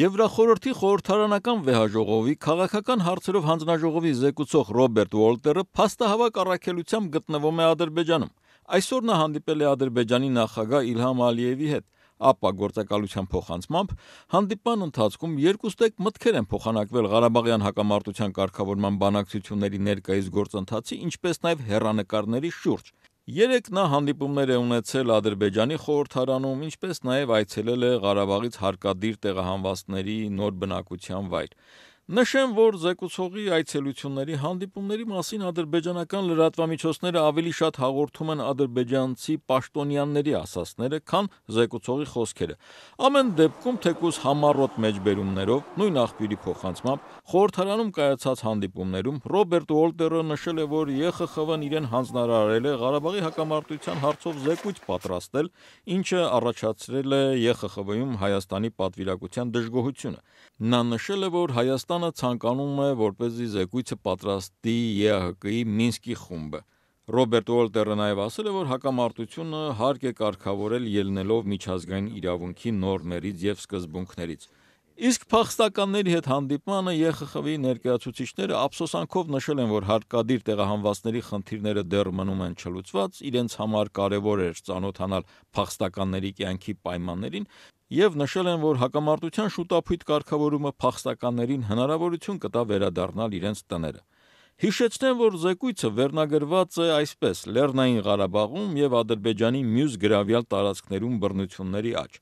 Եվրախորհրդի խորհրդարանական վեհաժողովի քաղաքական հարցերով հանձնաժողովի զեկուցող Ռոբերտ Ուոլտերը փաստահավաք առաքելությամբ գտնվում է Ադրբեջանում։ Այսօր նա հանդիպել է Ադրբեջանի նախագահ Իլհամ Ալիևի հետ։ ԱՊԱ գործակալության փոխանցմամբ հանդիպան ընթացքում երկուստեք մտքեր են փոխանակվել Ղարաբաղյան հակամարտության կարգավորման բանակցությունների ներկայիս գործընթացի, ինչպես նաև հերանեկարների շուրջ։ Երեկ նա հանդիպումներ է ունեցել Ադրբեջանի խորհրդարանում, ինչպես նաև այցելել է Ղարաբաղից հարկադիր տեղահանվածների նոր բնակության վայր։ Նշեմ, որ զեկուցողի այցելությունների հանդիպումների մասին ադրբեջանական լրատվամիջոցները ավելի շատ հաղորդում են ադրբեջանցի պաշտոնյանների ասացները, քան զեկուցողի խոսքերը։ Ամեն դեպքում թեկուզ համառոտ մեջբերումներով, նույն աղբյուրի փոխանցմամբ, խորհրդարանում կայացած հանդիպումներում Ռոբերտ Ուոլտերը նշել է, որ ԵԽԽՎ-ն իրեն հանձնարարել է Ղարաբաղի հակամարտության հարցով զեկույց պատրաստել, ինչը առաջացրել է ԵԽԽՎ-ում Հայաստանի պատվիրակության դժգոհությունը։ Նա նշել է, որ Հայաստանը Ռուսաստանը ցանկանում է, որպեսզի զեկույցը պատրաստի ԵԱՀԿ-ի Մինսկի խումբը։ Ռոբերտ Ուոլտերը նաև ասել է, որ հակամարտությունը հարկ է կարգավորել ելնելով միջազգային իրավունքի նորմերից եւ սկզբունքներից։ Իսկ փախստականների հետ հանդիպմանը ԵԽԽՎ-ի ներկայացուցիչները ափսոսանքով նշել են, որ հարկադիր տեղահանվածների խնդիրները դեռ մնում են չլուծված, իրենց համար կարևոր էր ճանոթանալ փախստականների կյանքի պայմաններին եւ նշել են, որ հակամարտության շուտափույթ կարգավորումը փախստականներին հնարավորություն կտա վերադառնալ իրենց տները։ Հիշեցնեմ, որ զեկույցը վերնագրված է այսպես. Լեռնային Ղարաբաղում եւ Ադրբեջանի մյուս գրավյալ տարածքներում բռնությունների աճ։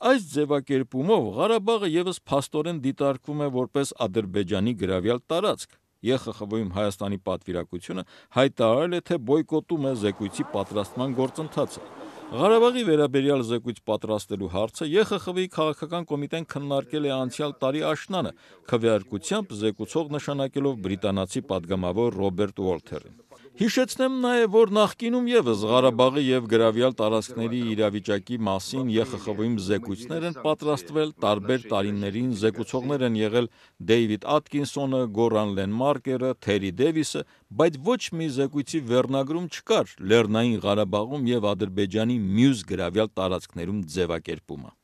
Այս ձևակերպումով Ղարաբաղը եւս փաստորեն դիտարկվում է որպես Ադրբեջանի գրավյալ տարածք։ ԵԽԽՎ-ում Հայաստանի պատվիրակությունը հայտարարել է, թե բոյկոտում է զեկույցի պատրաստման գործընթացը։ Ղարաբաղի վերաբերյալ զեկույց պատրաստելու հարցը ԵԽԽՎ-ի քաղաքական կոմիտեն քննարկել է անցյալ տարի աշնանը, քվեարկությամբ զեկուցող նշանակելով բրիտանացի падգամավոր Ռոբերտ Ուոլթերին։ Հիշեցնեմ նաև, որ նախկինում եւս Ղարաբաղի եւ Գրավյալ տարածքների իրավիճակի մասին ԵԽԽՎ-ում զեկույցներ են պատրաստվել, տարբեր տարիներին զեկուցողներ են եղել Դեյվիդ Ատկինսոնը, Գորան Լենմարկերը, Թերի Դևիսը, բայց ոչ մի զեկույցի վերնագրում չկար Լեռնային Ղարաբաղում եւ Ադրբեջանի մյուս գրավյալ տարածքներում ձևակերպումը։